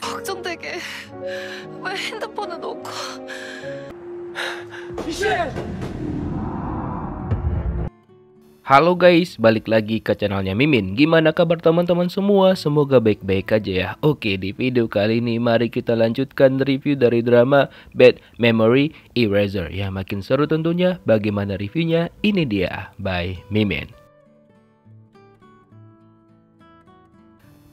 걱정되게 왜 핸드폰을 놓고. 이씨! Halo guys, balik lagi ke channelnya Mimin Gimana kabar teman-teman semua? Semoga baik-baik aja ya Oke, di video kali ini mari kita lanjutkan review dari drama Bad Memory Eraser Ya makin seru tentunya, bagaimana reviewnya? Ini dia, by Mimin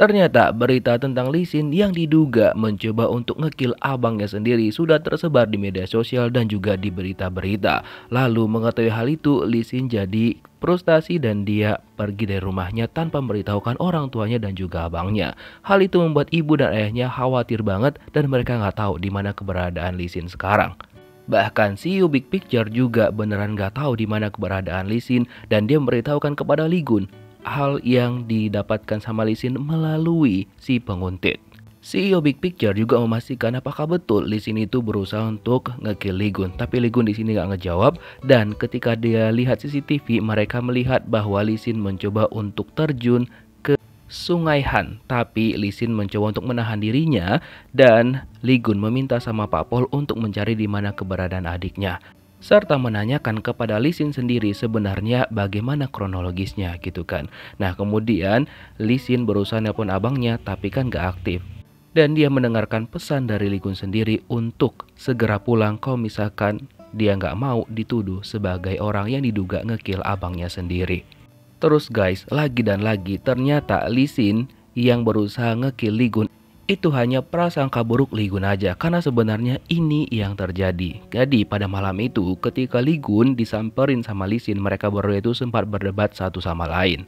Ternyata berita tentang Lee yang diduga mencoba untuk ngekill abangnya sendiri sudah tersebar di media sosial dan juga di berita-berita. Lalu mengetahui hal itu, Lee jadi frustasi dan dia pergi dari rumahnya tanpa memberitahukan orang tuanya dan juga abangnya. Hal itu membuat ibu dan ayahnya khawatir banget dan mereka nggak tahu di mana keberadaan Lee sekarang. Bahkan CEO Big Picture juga beneran gak tahu di mana keberadaan Lee dan dia memberitahukan kepada Ligun hal yang didapatkan sama Lisin melalui si penguntit. CEO Big Picture juga memastikan apakah betul Lisin itu berusaha untuk ngekill Ligun, tapi Ligun di sini nggak ngejawab. Dan ketika dia lihat CCTV, mereka melihat bahwa Lisin mencoba untuk terjun ke Sungai Han, tapi Lisin mencoba untuk menahan dirinya dan Ligun meminta sama Pak Pol untuk mencari di mana keberadaan adiknya serta menanyakan kepada Lisin sendiri sebenarnya bagaimana kronologisnya gitu kan. Nah kemudian Lisin berusaha nelpon abangnya tapi kan gak aktif. Dan dia mendengarkan pesan dari Likun sendiri untuk segera pulang kalau misalkan dia gak mau dituduh sebagai orang yang diduga ngekill abangnya sendiri. Terus guys, lagi dan lagi ternyata Lisin yang berusaha ngekill Ligun itu hanya prasangka buruk Ligun aja karena sebenarnya ini yang terjadi. Jadi pada malam itu ketika Ligun disamperin sama Lisin mereka berdua itu sempat berdebat satu sama lain.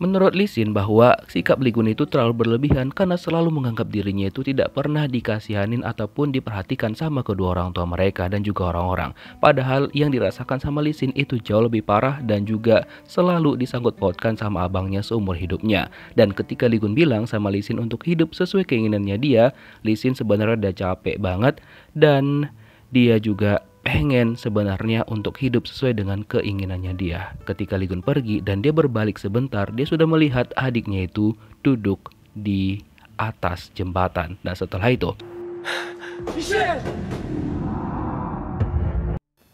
Menurut Lisin bahwa sikap Ligun itu terlalu berlebihan karena selalu menganggap dirinya itu tidak pernah dikasihanin ataupun diperhatikan sama kedua orang tua mereka dan juga orang-orang. Padahal yang dirasakan sama Lisin itu jauh lebih parah dan juga selalu disangkut pautkan sama abangnya seumur hidupnya. Dan ketika Ligun bilang sama Lisin untuk hidup sesuai keinginannya dia, Lisin sebenarnya udah capek banget dan dia juga pengen sebenarnya untuk hidup sesuai dengan keinginannya dia. Ketika Ligun pergi dan dia berbalik sebentar, dia sudah melihat adiknya itu duduk di atas jembatan. Dan setelah itu,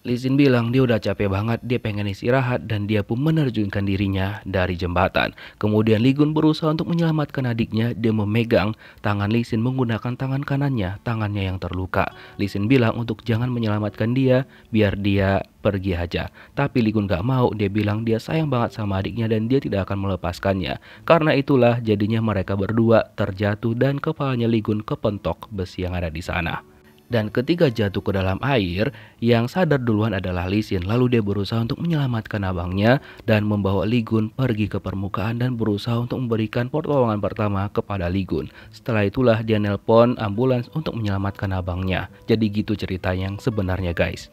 Lizin bilang dia udah capek banget, dia pengen istirahat dan dia pun menerjunkan dirinya dari jembatan. Kemudian Ligun berusaha untuk menyelamatkan adiknya, dia memegang tangan Lizin menggunakan tangan kanannya, tangannya yang terluka. Lizin bilang untuk jangan menyelamatkan dia, biar dia pergi aja. Tapi Ligun gak mau, dia bilang dia sayang banget sama adiknya dan dia tidak akan melepaskannya. Karena itulah jadinya mereka berdua terjatuh dan kepalanya Ligun kepentok besi yang ada di sana. Dan ketika jatuh ke dalam air, yang sadar duluan adalah Lisin. Lalu dia berusaha untuk menyelamatkan abangnya dan membawa Ligun pergi ke permukaan dan berusaha untuk memberikan pertolongan pertama kepada Ligun. Setelah itulah dia nelpon ambulans untuk menyelamatkan abangnya. Jadi gitu cerita yang sebenarnya guys.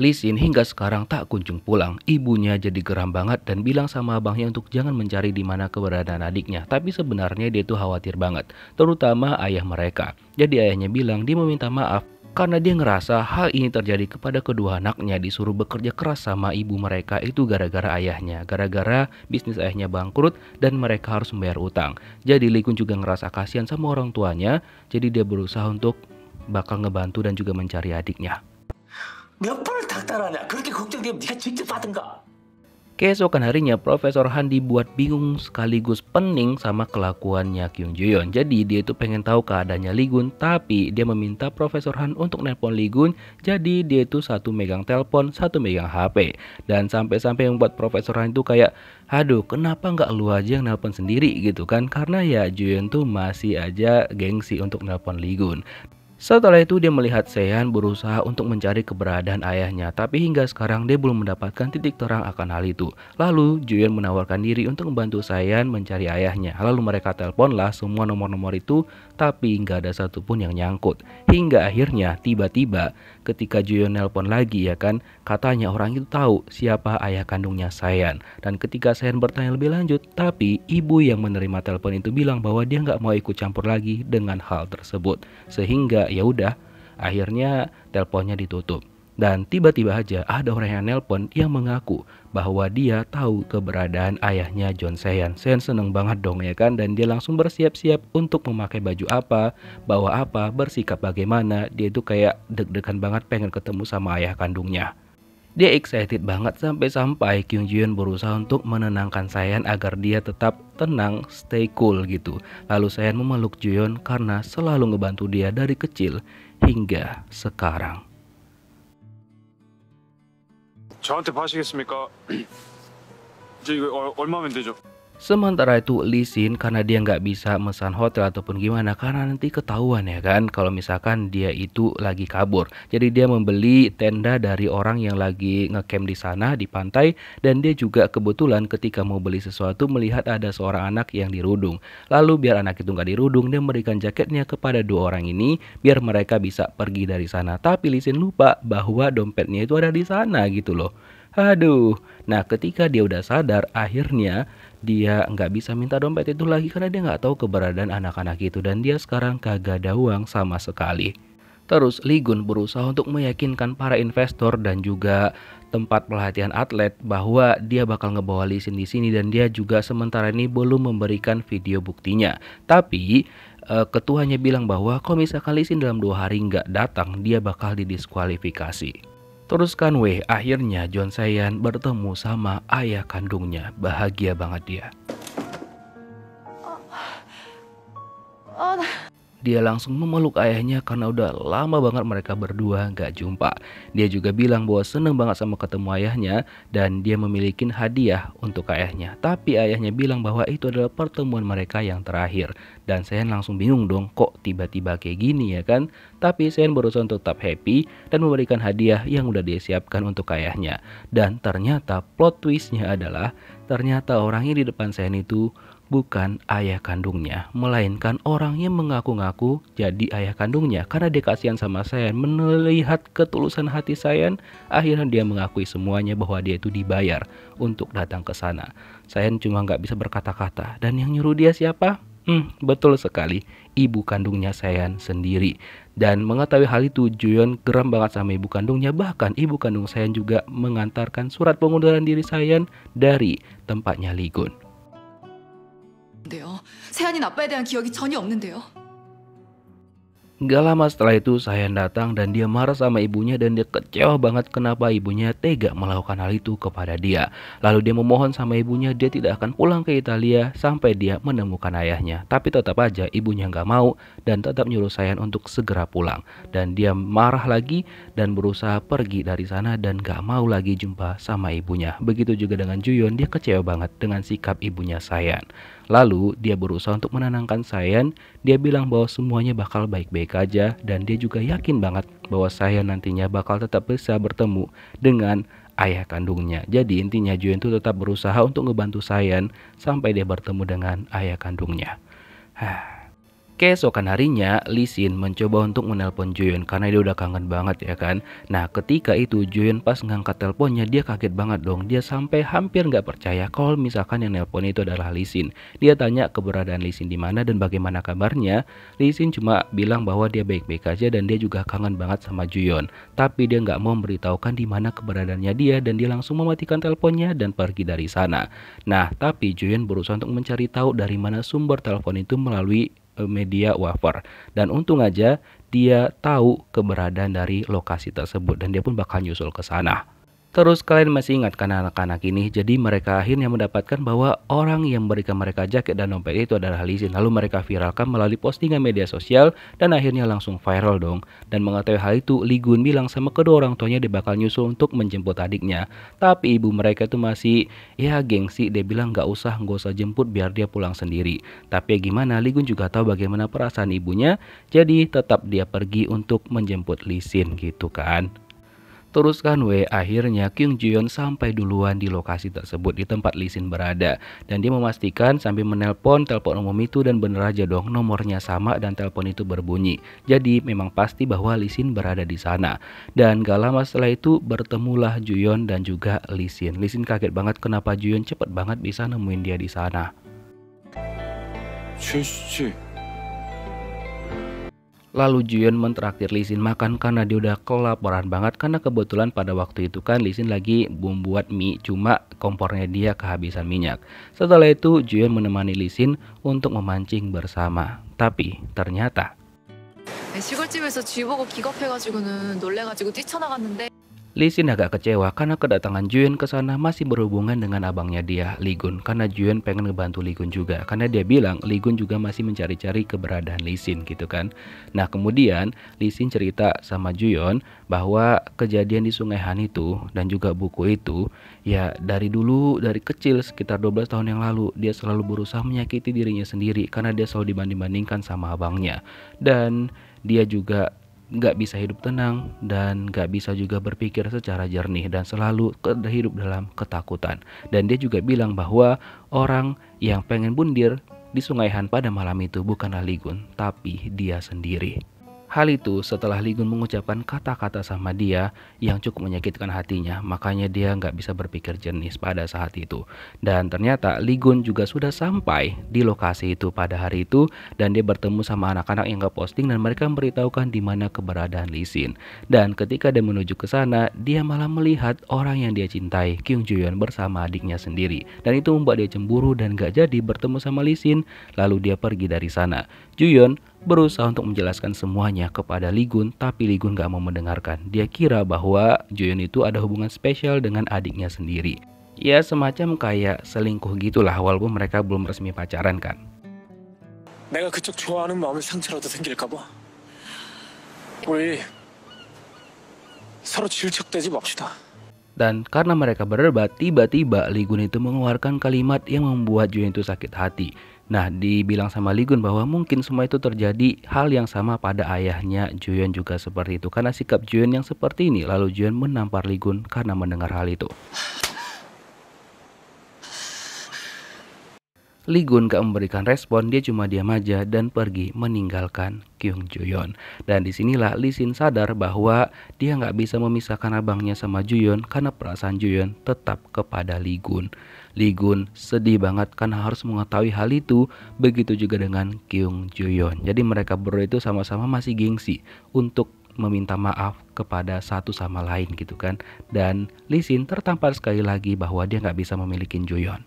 Lisin hingga sekarang tak kunjung pulang. Ibunya jadi geram banget dan bilang sama abangnya untuk jangan mencari di mana keberadaan adiknya. Tapi sebenarnya dia tuh khawatir banget, terutama ayah mereka. Jadi ayahnya bilang dia meminta maaf karena dia ngerasa hal ini terjadi kepada kedua anaknya disuruh bekerja keras sama ibu mereka itu gara-gara ayahnya gara-gara bisnis ayahnya bangkrut dan mereka harus membayar utang jadi Likun juga ngerasa kasihan sama orang tuanya jadi dia berusaha untuk bakal ngebantu dan juga mencari adiknya 몇 번을 닥달하냐 그렇게 걱정되면 네가 직접 받은가 Keesokan harinya, Profesor Han dibuat bingung sekaligus pening sama kelakuannya Kyung Juyon. Jadi dia itu pengen tahu keadaannya Ligun, tapi dia meminta Profesor Han untuk nelpon Ligun. Jadi dia itu satu megang telepon, satu megang HP. Dan sampai-sampai membuat Profesor Han itu kayak, aduh kenapa nggak lu aja yang nelpon sendiri gitu kan? Karena ya Juyon tuh masih aja gengsi untuk nelpon Ligun. Setelah itu dia melihat Sehan berusaha untuk mencari keberadaan ayahnya tapi hingga sekarang dia belum mendapatkan titik terang akan hal itu. Lalu Juyen menawarkan diri untuk membantu Sehan mencari ayahnya. Lalu mereka teleponlah semua nomor-nomor itu tapi nggak ada satupun yang nyangkut. Hingga akhirnya tiba-tiba ketika Juyen nelpon lagi ya kan katanya orang itu tahu siapa ayah kandungnya Sehan. Dan ketika Sehan bertanya lebih lanjut tapi ibu yang menerima telepon itu bilang bahwa dia nggak mau ikut campur lagi dengan hal tersebut. Sehingga ya udah akhirnya teleponnya ditutup dan tiba-tiba aja ada orang yang nelpon yang mengaku bahwa dia tahu keberadaan ayahnya John Sean. Sean seneng banget dong ya kan dan dia langsung bersiap-siap untuk memakai baju apa, bawa apa, bersikap bagaimana. Dia itu kayak deg-degan banget pengen ketemu sama ayah kandungnya. Dia excited banget sampai-sampai Kyung Jion berusaha untuk menenangkan Sayan agar dia tetap tenang, stay cool gitu. Lalu Sayan memeluk Jion karena selalu ngebantu dia dari kecil hingga sekarang. Sementara itu Lee karena dia nggak bisa mesan hotel ataupun gimana karena nanti ketahuan ya kan kalau misalkan dia itu lagi kabur. Jadi dia membeli tenda dari orang yang lagi ngecamp di sana di pantai dan dia juga kebetulan ketika mau beli sesuatu melihat ada seorang anak yang dirudung. Lalu biar anak itu nggak dirudung dia memberikan jaketnya kepada dua orang ini biar mereka bisa pergi dari sana. Tapi Lee lupa bahwa dompetnya itu ada di sana gitu loh. Aduh, nah ketika dia udah sadar akhirnya dia nggak bisa minta dompet itu lagi karena dia nggak tahu keberadaan anak-anak itu dan dia sekarang kagak ada uang sama sekali. Terus Ligun berusaha untuk meyakinkan para investor dan juga tempat pelatihan atlet bahwa dia bakal ngebawa Lisin di sini dan dia juga sementara ini belum memberikan video buktinya. Tapi eh, ketuanya bilang bahwa kalau misalkan Lisin dalam dua hari nggak datang dia bakal didiskualifikasi. Teruskan weh, akhirnya John Sayan bertemu sama ayah kandungnya. Bahagia banget dia. Oh, oh, dia langsung memeluk ayahnya karena udah lama banget mereka berdua gak jumpa. Dia juga bilang bahwa seneng banget sama ketemu ayahnya dan dia memiliki hadiah untuk ayahnya. Tapi ayahnya bilang bahwa itu adalah pertemuan mereka yang terakhir. Dan Sean langsung bingung dong kok tiba-tiba kayak gini ya kan. Tapi Sean berusaha untuk tetap happy dan memberikan hadiah yang udah dia siapkan untuk ayahnya. Dan ternyata plot twistnya adalah ternyata orang yang di depan Sean itu bukan ayah kandungnya, melainkan orang yang mengaku-ngaku jadi ayah kandungnya karena dia kasihan sama saya, melihat ketulusan hati saya, akhirnya dia mengakui semuanya bahwa dia itu dibayar untuk datang ke sana. Saya cuma nggak bisa berkata-kata dan yang nyuruh dia siapa? Hmm, betul sekali, ibu kandungnya saya sendiri. Dan mengetahui hal itu, Juyon geram banget sama ibu kandungnya. Bahkan ibu kandung saya juga mengantarkan surat pengunduran diri saya dari tempatnya Ligun. 네요. 세안인 아빠에 대한 기억이 전혀 없는데요. Gak lama setelah itu saya datang dan dia marah sama ibunya dan dia kecewa banget kenapa ibunya tega melakukan hal itu kepada dia. Lalu dia memohon sama ibunya dia tidak akan pulang ke Italia sampai dia menemukan ayahnya. Tapi tetap aja ibunya nggak mau dan tetap nyuruh saya untuk segera pulang. Dan dia marah lagi dan berusaha pergi dari sana dan nggak mau lagi jumpa sama ibunya. Begitu juga dengan Juyon dia kecewa banget dengan sikap ibunya Sayan. Lalu dia berusaha untuk menenangkan Sayan. Dia bilang bahwa semuanya bakal baik-baik aja dan dia juga yakin banget bahwa Sayan nantinya bakal tetap bisa bertemu dengan ayah kandungnya. Jadi intinya Juen itu tetap berusaha untuk ngebantu Sayan sampai dia bertemu dengan ayah kandungnya. Hah. Keesokan harinya, Lee Sin mencoba untuk menelpon Joyeon karena dia udah kangen banget ya kan. Nah, ketika itu Joyeon pas ngangkat teleponnya dia kaget banget dong. Dia sampai hampir nggak percaya kalau misalkan yang nelpon itu adalah Lee Sin. Dia tanya keberadaan Lee Sin di mana dan bagaimana kabarnya. Lee Sin cuma bilang bahwa dia baik-baik aja dan dia juga kangen banget sama Joyeon. Tapi dia nggak mau memberitahukan di mana keberadaannya dia dan dia langsung mematikan teleponnya dan pergi dari sana. Nah, tapi Joyeon berusaha untuk mencari tahu dari mana sumber telepon itu melalui media wafer dan untung aja dia tahu keberadaan dari lokasi tersebut dan dia pun bakal nyusul ke sana. Terus kalian masih ingat kan anak-anak ini jadi mereka akhirnya mendapatkan bahwa orang yang memberikan mereka jaket dan dompet itu adalah Lizin lalu mereka viralkan melalui postingan media sosial dan akhirnya langsung viral dong. Dan mengetahui hal itu Ligun bilang sama kedua orang tuanya dia bakal nyusul untuk menjemput adiknya. Tapi ibu mereka itu masih ya gengsi dia bilang gak usah Gak usah jemput biar dia pulang sendiri. Tapi ya gimana Ligun juga tahu bagaimana perasaan ibunya jadi tetap dia pergi untuk menjemput Lizin gitu kan. Teruskan W, akhirnya Kyung Jyon sampai duluan di lokasi tersebut di tempat Lee Sin berada. Dan dia memastikan sambil menelpon telepon umum itu dan bener aja dong nomornya sama dan telepon itu berbunyi. Jadi memang pasti bahwa Lee Sin berada di sana. Dan gak lama setelah itu bertemulah Juyon dan juga Lee Sin. Lee Sin kaget banget kenapa Juyon cepet banget bisa nemuin dia di sana. Cuci. Lalu Juyun mentraktir Lisin makan karena dia udah kelaparan banget karena kebetulan pada waktu itu kan Lisin lagi membuat mie cuma kompornya dia kehabisan minyak. Setelah itu Juyun menemani Lisin untuk memancing bersama. Tapi ternyata Lisin agak kecewa karena kedatangan Juyun ke sana masih berhubungan dengan abangnya dia, Ligun. Karena Juyun pengen ngebantu Ligun juga. Karena dia bilang Ligun juga masih mencari-cari keberadaan Lisin gitu kan. Nah kemudian Lisin cerita sama Juyun bahwa kejadian di Sungai Han itu dan juga buku itu ya dari dulu dari kecil sekitar 12 tahun yang lalu dia selalu berusaha menyakiti dirinya sendiri karena dia selalu dibanding-bandingkan sama abangnya. Dan dia juga nggak bisa hidup tenang dan nggak bisa juga berpikir secara jernih dan selalu hidup dalam ketakutan. Dan dia juga bilang bahwa orang yang pengen bundir di Sungai Han pada malam itu bukanlah Ligun, tapi dia sendiri. Hal itu setelah Ligun mengucapkan kata-kata sama dia yang cukup menyakitkan hatinya, makanya dia nggak bisa berpikir jenis pada saat itu. Dan ternyata Ligun juga sudah sampai di lokasi itu pada hari itu dan dia bertemu sama anak-anak yang nggak posting dan mereka memberitahukan di mana keberadaan Lisin. Dan ketika dia menuju ke sana, dia malah melihat orang yang dia cintai, Kyung Juyeon bersama adiknya sendiri. Dan itu membuat dia cemburu dan gak jadi bertemu sama Lisin, lalu dia pergi dari sana. Juyeon berusaha untuk menjelaskan semuanya kepada Ligun, tapi Ligun gak mau mendengarkan. Dia kira bahwa Joyeon itu ada hubungan spesial dengan adiknya sendiri. Ya semacam kayak selingkuh gitulah walaupun mereka belum resmi pacaran kan. Dan karena mereka berdebat, tiba-tiba Ligun itu mengeluarkan kalimat yang membuat Joyeon itu sakit hati. Nah, dibilang sama Ligun bahwa mungkin semua itu terjadi hal yang sama pada ayahnya Juyeon juga seperti itu. Karena sikap Juyeon yang seperti ini, lalu Juyeon menampar Ligun karena mendengar hal itu. Ligun gak memberikan respon, dia cuma diam aja dan pergi meninggalkan Kyung Juyon. Dan disinilah Lee Sin sadar bahwa dia gak bisa memisahkan abangnya sama Juyon karena perasaan Juyon tetap kepada Ligun. Ligun sedih banget karena harus mengetahui hal itu, begitu juga dengan Kyung Juyon. Jadi mereka berdua itu sama-sama masih gengsi untuk meminta maaf kepada satu sama lain gitu kan dan Lee Sin tertampar sekali lagi bahwa dia gak bisa memiliki Joyon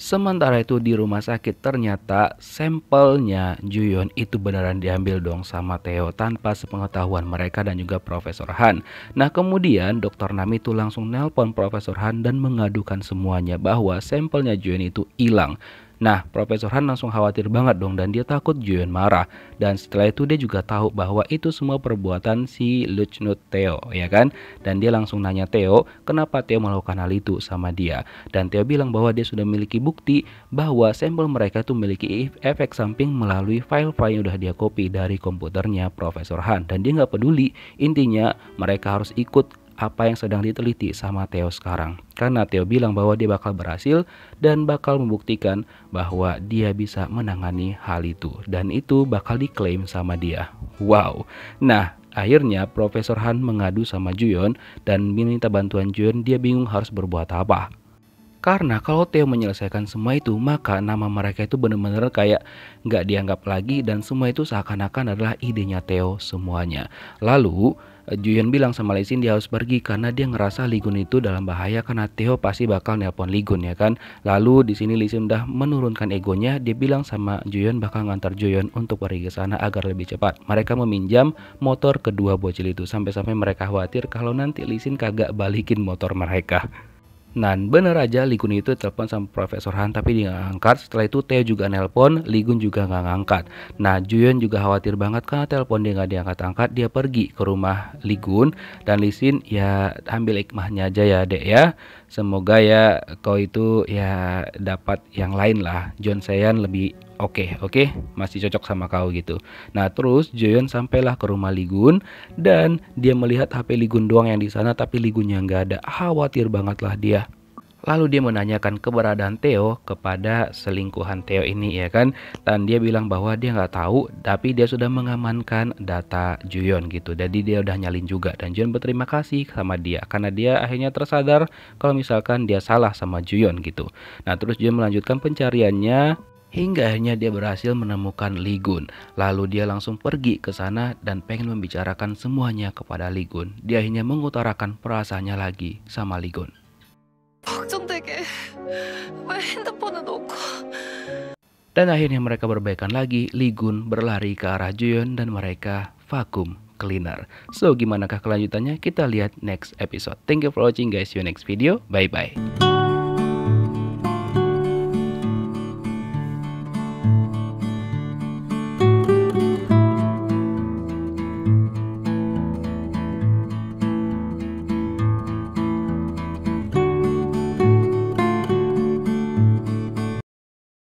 Sementara itu di rumah sakit ternyata sampelnya Juyon itu beneran diambil dong sama Theo tanpa sepengetahuan mereka dan juga Profesor Han. Nah kemudian dokter Nami itu langsung nelpon Profesor Han dan mengadukan semuanya bahwa sampelnya Juyon itu hilang. Nah, Profesor Han langsung khawatir banget dong dan dia takut Juyun marah. Dan setelah itu dia juga tahu bahwa itu semua perbuatan si Luchnut Theo, ya kan? Dan dia langsung nanya Theo, kenapa Theo melakukan hal itu sama dia? Dan Theo bilang bahwa dia sudah memiliki bukti bahwa sampel mereka itu memiliki e-, efek samping melalui file-file yang udah dia copy dari komputernya Profesor Han. Dan dia nggak peduli, intinya mereka harus ikut apa yang sedang diteliti sama Theo sekarang. Karena Theo bilang bahwa dia bakal berhasil dan bakal membuktikan bahwa dia bisa menangani hal itu. Dan itu bakal diklaim sama dia. Wow. Nah, akhirnya Profesor Han mengadu sama Juyon dan minta bantuan Juyon dia bingung harus berbuat apa. Karena kalau Theo menyelesaikan semua itu, maka nama mereka itu benar-benar kayak nggak dianggap lagi dan semua itu seakan-akan adalah idenya Theo semuanya. Lalu eh, Juyeon bilang sama Sin dia harus pergi karena dia ngerasa Ligun itu dalam bahaya karena Theo pasti bakal nelpon Ligun ya kan. Lalu di sini Sin udah menurunkan egonya, dia bilang sama Juyeon bakal ngantar Juyeon untuk pergi ke sana agar lebih cepat. Mereka meminjam motor kedua bocil itu sampai-sampai mereka khawatir kalau nanti Sin kagak balikin motor mereka. Nah bener aja Ligun itu telepon sama Profesor Han tapi dia gak angkat Setelah itu Teo juga nelpon, Ligun juga gak ngangkat Nah Juyeon juga khawatir banget karena telepon dia gak diangkat-angkat Dia pergi ke rumah Ligun dan Lisin ya ambil hikmahnya aja ya dek ya semoga ya kau itu ya dapat yang lain lah John Sean lebih oke okay, oke okay? masih cocok sama kau gitu nah terus Joyon sampailah ke rumah Ligun dan dia melihat HP Ligun doang yang di sana tapi Ligunnya nggak ada khawatir banget lah dia Lalu dia menanyakan keberadaan Theo kepada selingkuhan Theo ini ya kan. Dan dia bilang bahwa dia nggak tahu tapi dia sudah mengamankan data Juyon gitu. Jadi dia udah nyalin juga dan Juyon berterima kasih sama dia karena dia akhirnya tersadar kalau misalkan dia salah sama Juyon gitu. Nah terus Juyon melanjutkan pencariannya hingga akhirnya dia berhasil menemukan Ligun. Lalu dia langsung pergi ke sana dan pengen membicarakan semuanya kepada Ligun. Dia akhirnya mengutarakan perasaannya lagi sama Ligun. 걱정되게 왜 핸드폰을 놓고 dan akhirnya mereka berbaikan lagi, Ligun berlari ke arah Juyeon dan mereka vakum cleaner. So, gimanakah kelanjutannya? Kita lihat next episode. Thank you for watching guys. See you next video. Bye-bye.